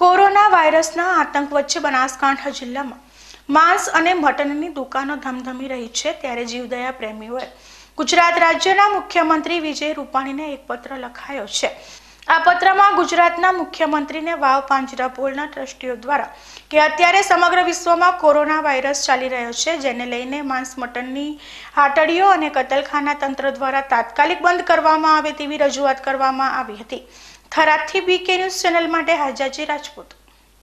corona વાયરસના આતંક વચ્ચે બનાસકાંઠા જિલ્લામાં માંસ અને મટનની દુકાનો ધમધમી રહી છે ત્યારે જીવદયા પ્રેમીઓએ ગુજરાત રાજ્યના મુખ્યમંત્રી વિજય રૂપાણીને એક પત્ર લખાયો છે આ પત્રમાં ગુજરાતના મુખ્યમંત્રીને વાવ પાંજરા પોલના ટ્રસ્ટીઓ દ્વારા કે અત્યારે સમગ્ર વિશ્વમાં કોરોના વાયરસ ચાલી રહ્યો છે જેને લઈને માંસ મટનની હાટડીઓ અને કતલખાના તંત્ર દ્વારા તાત્કાલિક બંધ કરવામાં આવે તેવી રજૂઆત કરવામાં આવી હતી થરાદથી બીકે ન્યૂઝ ચેનલ માટે હાજાજી રાજપૂત